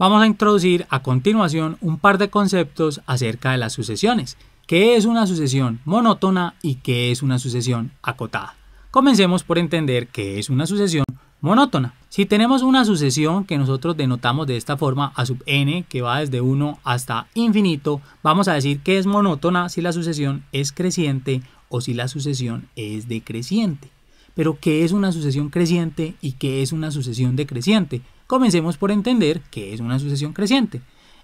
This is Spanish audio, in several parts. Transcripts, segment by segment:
Vamos a introducir a continuación un par de conceptos acerca de las sucesiones. ¿Qué es una sucesión monótona y qué es una sucesión acotada? Comencemos por entender qué es una sucesión monótona. Si tenemos una sucesión que nosotros denotamos de esta forma a sub n que va desde 1 hasta infinito, vamos a decir que es monótona si la sucesión es creciente o si la sucesión es decreciente. Pero ¿qué es una sucesión creciente y qué es una sucesión decreciente? Comencemos por entender qué es una sucesión creciente.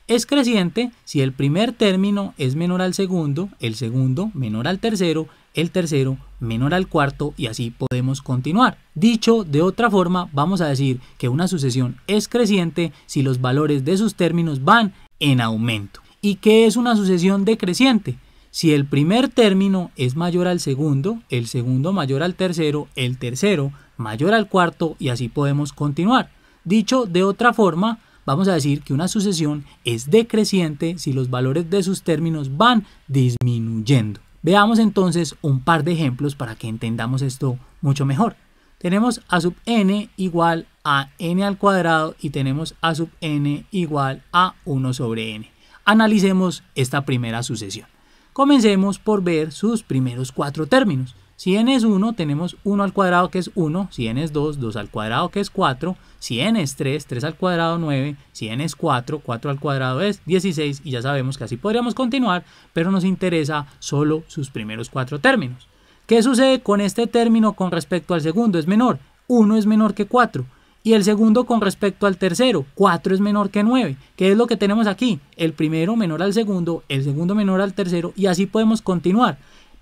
Es creciente si el primer término es menor al segundo, el segundo menor al tercero, el tercero menor al cuarto y así podemos continuar. Dicho de otra forma, vamos a decir que una sucesión es creciente si los valores de sus términos van en aumento. ¿Y qué es una sucesión decreciente? Si el primer término es mayor al segundo, el segundo mayor al tercero, el tercero mayor al cuarto y así podemos continuar. Dicho de otra forma, vamos a decir que una sucesión es decreciente si los valores de sus términos van disminuyendo. Veamos entonces un par de ejemplos para que entendamos esto mucho mejor. Tenemos a sub n igual a n al cuadrado y tenemos a sub n igual a 1 sobre n. Analicemos esta primera sucesión. Comencemos por ver sus primeros cuatro términos. Si n es 1, tenemos 1 al cuadrado que es 1, si n es 2, 2 al cuadrado que es 4, si n es 3, 3 al cuadrado 9, si n es 4, 4 al cuadrado es 16 y ya sabemos que así podríamos continuar, pero nos interesa solo sus primeros 4 términos. ¿Qué sucede con este término con respecto al segundo? Es menor, 1 es menor que 4. Y el segundo con respecto al tercero, 4 es menor que 9. ¿Qué es lo que tenemos aquí? El primero menor al segundo, el segundo menor al tercero y así podemos continuar.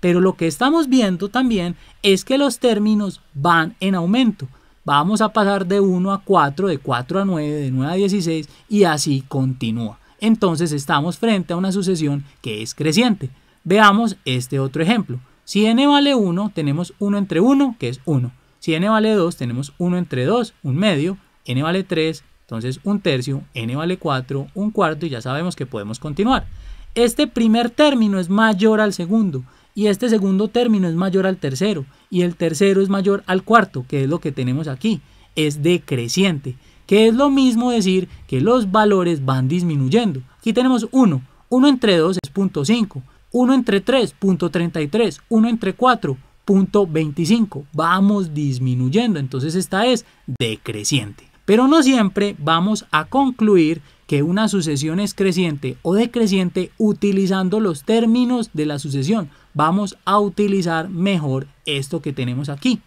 Pero lo que estamos viendo también es que los términos van en aumento. Vamos a pasar de 1 a 4, de 4 a 9, de 9 a 16 y así continúa. Entonces estamos frente a una sucesión que es creciente. Veamos este otro ejemplo. Si n vale 1, tenemos 1 entre 1, que es 1. Si n vale 2, tenemos 1 entre 2, un medio. n vale 3, entonces un tercio. n vale 4, un cuarto y ya sabemos que podemos continuar. Este primer término es mayor al segundo y este segundo término es mayor al tercero y el tercero es mayor al cuarto, que es lo que tenemos aquí, es decreciente, que es lo mismo decir que los valores van disminuyendo. Aquí tenemos 1, 1 entre 2 es 0.5, 1 entre 3, 0.33, 1 entre 4, 0.25. Vamos disminuyendo, entonces esta es decreciente. Pero no siempre vamos a concluir que una sucesión es creciente o decreciente utilizando los términos de la sucesión, vamos a utilizar mejor esto que tenemos aquí.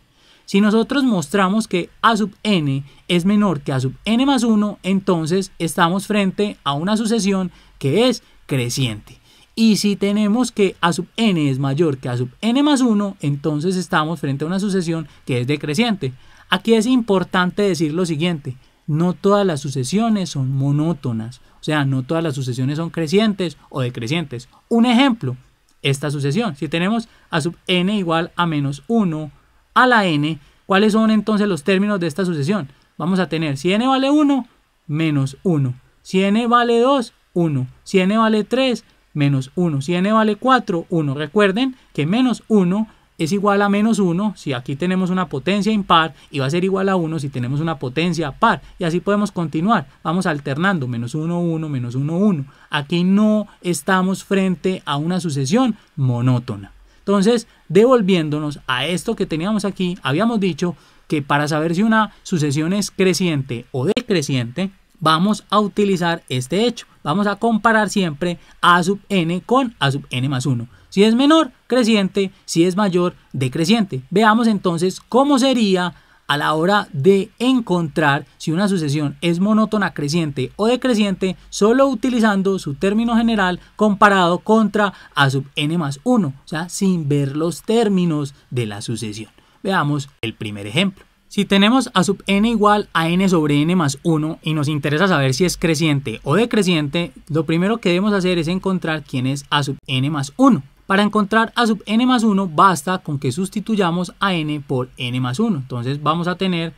Si nosotros mostramos que a sub n es menor que a sub n más 1, entonces estamos frente a una sucesión que es creciente. Y si tenemos que a sub n es mayor que a sub n más 1, entonces estamos frente a una sucesión que es decreciente. Aquí es importante decir lo siguiente, no todas las sucesiones son monótonas, o sea, no todas las sucesiones son crecientes o decrecientes. Un ejemplo, esta sucesión. Si tenemos a sub n igual a menos 1 a la n, ¿cuáles son entonces los términos de esta sucesión? Vamos a tener, si n vale 1, menos 1. Si n vale 2, 1. Si n vale 3, menos 1. Si n vale 4, 1. Recuerden que menos 1 es igual a menos 1 si aquí tenemos una potencia impar y va a ser igual a 1 si tenemos una potencia par. Y así podemos continuar. Vamos alternando menos 1, 1, menos 1, 1. Aquí no estamos frente a una sucesión monótona. Entonces, devolviéndonos a esto que teníamos aquí, habíamos dicho que para saber si una sucesión es creciente o decreciente, vamos a utilizar este hecho. Vamos a comparar siempre a sub n con a sub n más 1. Si es menor, creciente. Si es mayor, decreciente. Veamos entonces cómo sería a la hora de encontrar si una sucesión es monótona creciente o decreciente solo utilizando su término general comparado contra a sub n más 1, o sea, sin ver los términos de la sucesión. Veamos el primer ejemplo. Si tenemos a sub n igual a n sobre n más 1 y nos interesa saber si es creciente o decreciente, lo primero que debemos hacer es encontrar quién es a sub n más 1. Para encontrar a sub n más 1 basta con que sustituyamos a n por n más 1. Entonces vamos a tener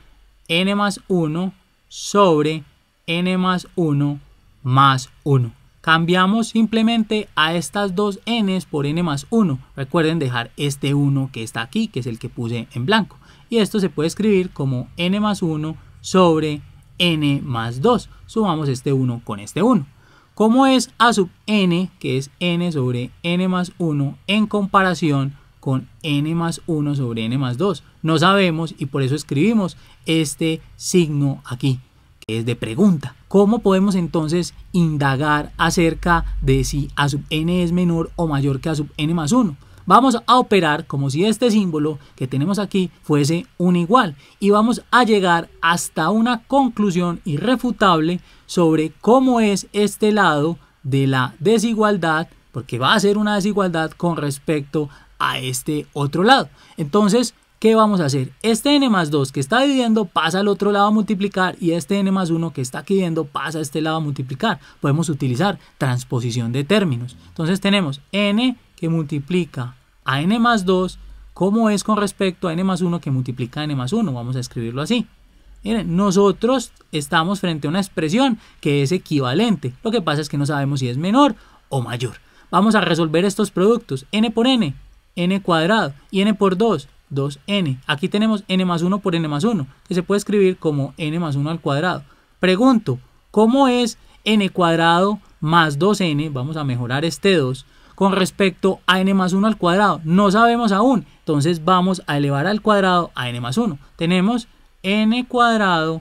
n más 1 sobre n más 1 más 1. Cambiamos simplemente a estas dos n por n más 1. Recuerden dejar este 1 que está aquí, que es el que puse en blanco. Y esto se puede escribir como n más 1 sobre n más 2. Sumamos este 1 con este 1. ¿Cómo es a sub n, que es n sobre n más 1, en comparación con n más 1 sobre n más 2? No sabemos y por eso escribimos este signo aquí, que es de pregunta. ¿Cómo podemos entonces indagar acerca de si a sub n es menor o mayor que a sub n más 1? Vamos a operar como si este símbolo que tenemos aquí fuese un igual y vamos a llegar hasta una conclusión irrefutable sobre cómo es este lado de la desigualdad, porque va a ser una desigualdad con respecto a este otro lado. Entonces, ¿qué vamos a hacer? Este n más 2 que está dividiendo pasa al otro lado a multiplicar y este n más 1 que está aquí dividiendo pasa a este lado a multiplicar. Podemos utilizar transposición de términos. Entonces tenemos n que multiplica a n más 2 ¿Cómo es con respecto a n más 1 que multiplica a n más 1. Vamos a escribirlo así. Miren, nosotros estamos frente a una expresión que es equivalente. Lo que pasa es que no sabemos si es menor o mayor. Vamos a resolver estos productos. n por n, n cuadrado y n por 2, 2n. Aquí tenemos n más 1 por n más 1, que se puede escribir como n más 1 al cuadrado. Pregunto, ¿cómo es n cuadrado más 2n? Vamos a mejorar este 2 con respecto a n más 1 al cuadrado. No sabemos aún. Entonces vamos a elevar al cuadrado a n más 1. Tenemos n cuadrado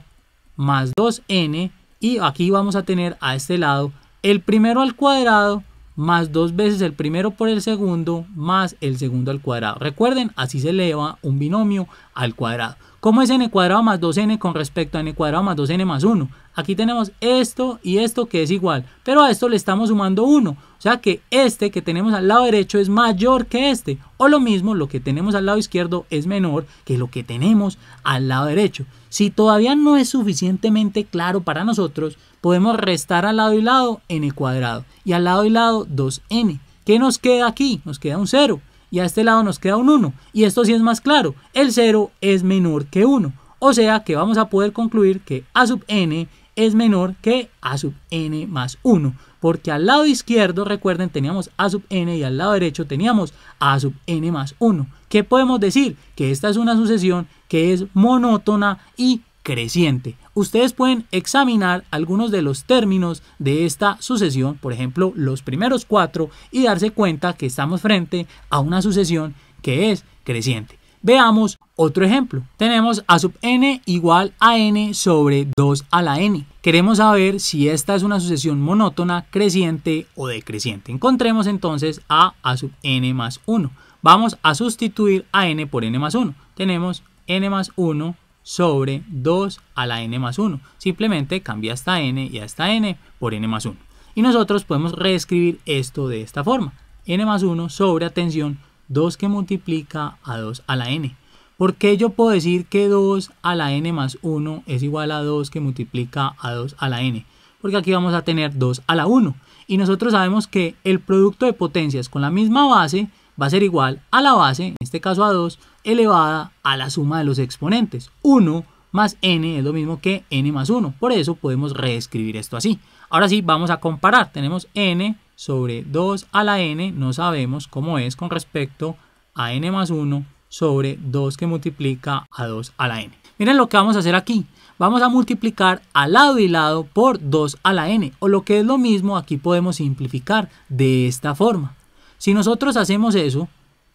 más 2n y aquí vamos a tener a este lado el primero al cuadrado más dos veces el primero por el segundo más el segundo al cuadrado. Recuerden, así se eleva un binomio al cuadrado. ¿Cómo es n cuadrado más 2n con respecto a n cuadrado más 2n más 1? Aquí tenemos esto y esto que es igual, pero a esto le estamos sumando 1. O sea que este que tenemos al lado derecho es mayor que este. O lo mismo, lo que tenemos al lado izquierdo es menor que lo que tenemos al lado derecho. Si todavía no es suficientemente claro para nosotros, podemos restar al lado y lado n cuadrado y al lado y lado 2n. ¿Qué nos queda aquí? Nos queda un 0 y a este lado nos queda un 1. Y esto sí es más claro, el 0 es menor que 1. O sea que vamos a poder concluir que a sub n es menor que a sub n más 1. Porque al lado izquierdo, recuerden, teníamos a sub n y al lado derecho teníamos a sub n más 1. ¿Qué podemos decir? Que esta es una sucesión que es monótona y creciente ustedes pueden examinar algunos de los términos de esta sucesión, por ejemplo, los primeros cuatro, y darse cuenta que estamos frente a una sucesión que es creciente. Veamos otro ejemplo. Tenemos a sub n igual a n sobre 2 a la n. Queremos saber si esta es una sucesión monótona, creciente o decreciente. Encontremos entonces a a sub n más 1. Vamos a sustituir a n por n más 1. Tenemos n más 1 sobre 2 a la n más 1. Simplemente cambia esta n y a esta n por n más 1. Y nosotros podemos reescribir esto de esta forma. n más 1 sobre, atención, 2 que multiplica a 2 a la n. ¿Por qué yo puedo decir que 2 a la n más 1 es igual a 2 que multiplica a 2 a la n? Porque aquí vamos a tener 2 a la 1. Y nosotros sabemos que el producto de potencias con la misma base va a ser igual a la base, en este caso a 2, elevada a la suma de los exponentes. 1 más n es lo mismo que n más 1. Por eso podemos reescribir esto así. Ahora sí, vamos a comparar. Tenemos n sobre 2 a la n. No sabemos cómo es con respecto a n más 1 sobre 2 que multiplica a 2 a la n. Miren lo que vamos a hacer aquí. Vamos a multiplicar al lado y lado por 2 a la n. O lo que es lo mismo, aquí podemos simplificar de esta forma. Si nosotros hacemos eso,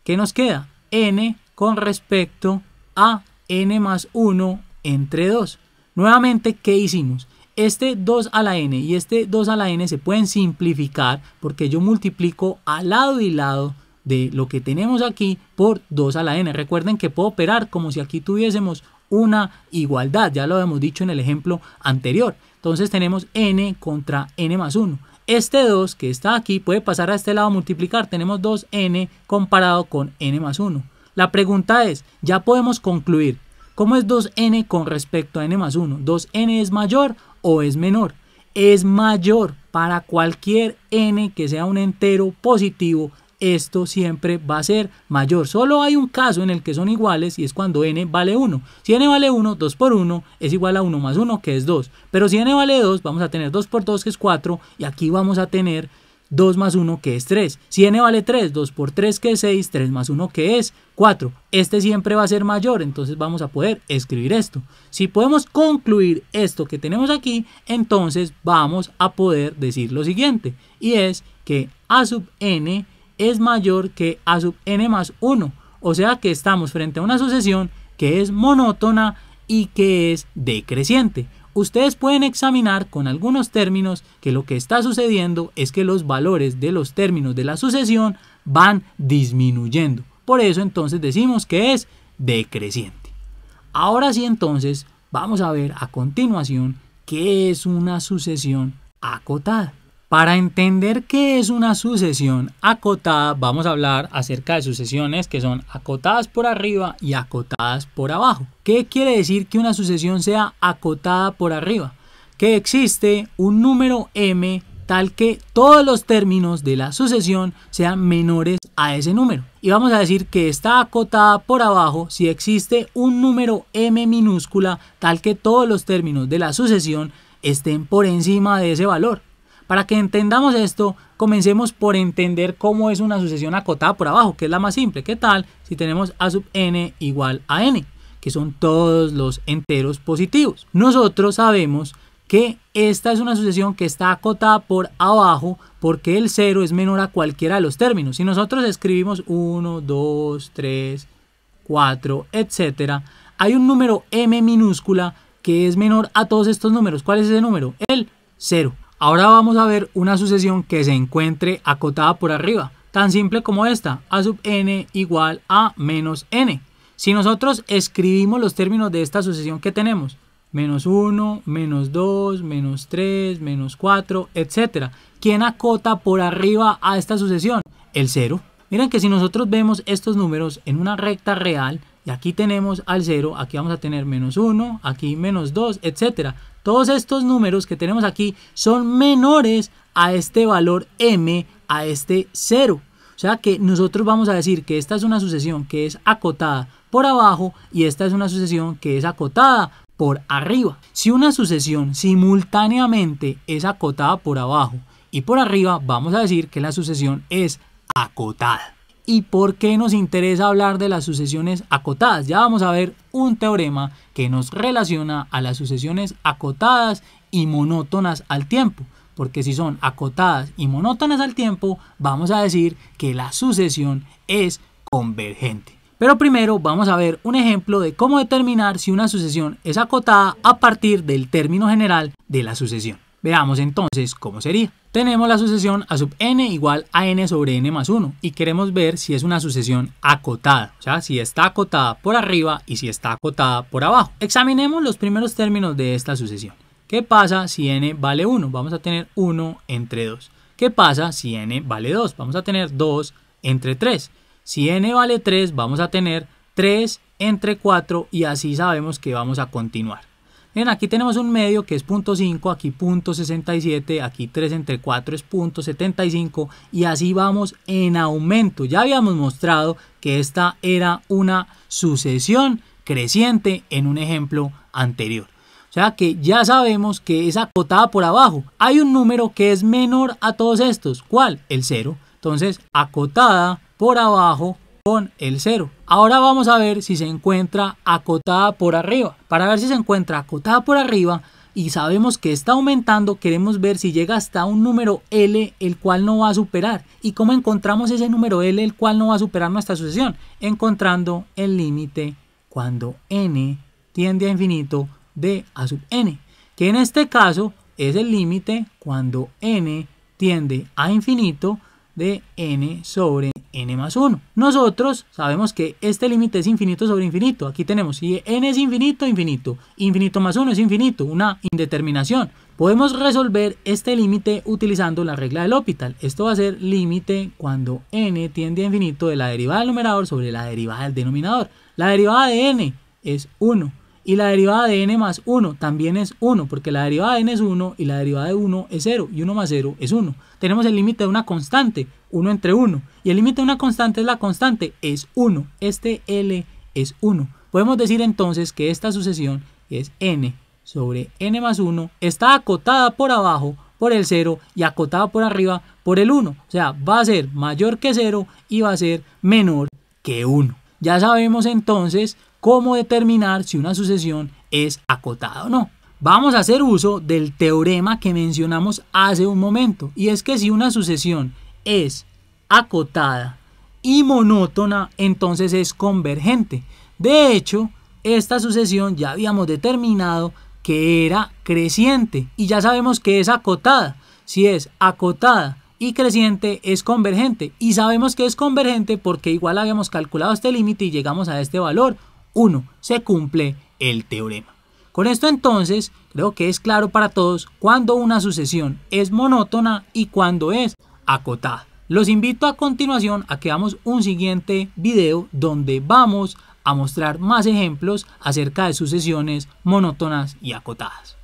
¿qué nos queda? n con respecto a n más 1 entre 2. Nuevamente, ¿qué hicimos? Este 2 a la n y este 2 a la n se pueden simplificar porque yo multiplico al lado y lado de lo que tenemos aquí por 2 a la n. Recuerden que puedo operar como si aquí tuviésemos una igualdad, ya lo hemos dicho en el ejemplo anterior. Entonces tenemos n contra n más 1. Este 2 que está aquí puede pasar a este lado a multiplicar. Tenemos 2n comparado con n más 1. La pregunta es, ya podemos concluir, ¿cómo es 2n con respecto a n más 1? ¿2n es mayor o es menor? Es mayor para cualquier n que sea un entero positivo esto siempre va a ser mayor. Solo hay un caso en el que son iguales y es cuando n vale 1. Si n vale 1, 2 por 1 es igual a 1 más 1, que es 2. Pero si n vale 2, vamos a tener 2 por 2, que es 4, y aquí vamos a tener 2 más 1 que es 3. Si n vale 3, 2 por 3 que es 6, 3 más 1 que es 4. Este siempre va a ser mayor, entonces vamos a poder escribir esto. Si podemos concluir esto que tenemos aquí, entonces vamos a poder decir lo siguiente. Y es que a sub n es mayor que A sub n más 1. O sea que estamos frente a una sucesión que es monótona y que es decreciente. Ustedes pueden examinar con algunos términos que lo que está sucediendo es que los valores de los términos de la sucesión van disminuyendo. Por eso entonces decimos que es decreciente. Ahora sí entonces vamos a ver a continuación qué es una sucesión acotada. Para entender qué es una sucesión acotada, vamos a hablar acerca de sucesiones que son acotadas por arriba y acotadas por abajo. ¿Qué quiere decir que una sucesión sea acotada por arriba? Que existe un número m tal que todos los términos de la sucesión sean menores a ese número. Y vamos a decir que está acotada por abajo si existe un número m minúscula tal que todos los términos de la sucesión estén por encima de ese valor. Para que entendamos esto, comencemos por entender cómo es una sucesión acotada por abajo, que es la más simple. ¿Qué tal si tenemos a sub n igual a n, que son todos los enteros positivos? Nosotros sabemos que esta es una sucesión que está acotada por abajo porque el 0 es menor a cualquiera de los términos. Si nosotros escribimos 1, 2, 3, 4, etcétera, hay un número m minúscula que es menor a todos estos números. ¿Cuál es ese número? El 0. Ahora vamos a ver una sucesión que se encuentre acotada por arriba, tan simple como esta, a sub n igual a menos n. Si nosotros escribimos los términos de esta sucesión que tenemos, menos 1, menos 2, menos 3, menos 4, etc. ¿Quién acota por arriba a esta sucesión? El 0. Miren que si nosotros vemos estos números en una recta real, y aquí tenemos al 0, aquí vamos a tener menos 1, aquí menos 2, etc. Todos estos números que tenemos aquí son menores a este valor m, a este 0. O sea que nosotros vamos a decir que esta es una sucesión que es acotada por abajo y esta es una sucesión que es acotada por arriba. Si una sucesión simultáneamente es acotada por abajo y por arriba, vamos a decir que la sucesión es acotada y por qué nos interesa hablar de las sucesiones acotadas. Ya vamos a ver un teorema que nos relaciona a las sucesiones acotadas y monótonas al tiempo. Porque si son acotadas y monótonas al tiempo, vamos a decir que la sucesión es convergente. Pero primero vamos a ver un ejemplo de cómo determinar si una sucesión es acotada a partir del término general de la sucesión. Veamos entonces cómo sería. Tenemos la sucesión a sub n igual a n sobre n más 1 y queremos ver si es una sucesión acotada, o sea, si está acotada por arriba y si está acotada por abajo. Examinemos los primeros términos de esta sucesión. ¿Qué pasa si n vale 1? Vamos a tener 1 entre 2. ¿Qué pasa si n vale 2? Vamos a tener 2 entre 3. Si n vale 3, vamos a tener 3 entre 4 y así sabemos que vamos a continuar. Miren, aquí tenemos un medio que es .5, aquí .67, aquí 3 entre 4 es .75 y así vamos en aumento. Ya habíamos mostrado que esta era una sucesión creciente en un ejemplo anterior. O sea que ya sabemos que es acotada por abajo. Hay un número que es menor a todos estos. ¿Cuál? El 0. Entonces, acotada por abajo con el 0. Ahora vamos a ver si se encuentra acotada por arriba. Para ver si se encuentra acotada por arriba y sabemos que está aumentando, queremos ver si llega hasta un número L el cual no va a superar. ¿Y cómo encontramos ese número L el cual no va a superar nuestra sucesión? Encontrando el límite cuando n tiende a infinito de a sub n, que en este caso es el límite cuando n tiende a infinito de n sobre n más 1. Nosotros sabemos que este límite es infinito sobre infinito. Aquí tenemos si n es infinito, infinito. Infinito más 1 es infinito, una indeterminación. Podemos resolver este límite utilizando la regla del L'Hopital. Esto va a ser límite cuando n tiende a infinito de la derivada del numerador sobre la derivada del denominador. La derivada de n es 1 y la derivada de n más 1 también es 1, porque la derivada de n es 1 y la derivada de 1 es 0, y 1 más 0 es 1. Tenemos el límite de una constante, 1 entre 1, y el límite de una constante es la constante, es 1. Este L es 1. Podemos decir entonces que esta sucesión es n sobre n más 1, está acotada por abajo por el 0 y acotada por arriba por el 1. O sea, va a ser mayor que 0 y va a ser menor que 1. Ya sabemos entonces cómo determinar si una sucesión es acotada o no. Vamos a hacer uso del teorema que mencionamos hace un momento, y es que si una sucesión es acotada y monótona, entonces es convergente. De hecho, esta sucesión ya habíamos determinado que era creciente y ya sabemos que es acotada. Si es acotada y creciente es convergente y sabemos que es convergente porque igual habíamos calculado este límite y llegamos a este valor 1 se cumple el teorema. Con esto entonces creo que es claro para todos cuándo una sucesión es monótona y cuándo es acotada. Los invito a continuación a que hagamos un siguiente video donde vamos a mostrar más ejemplos acerca de sucesiones monótonas y acotadas.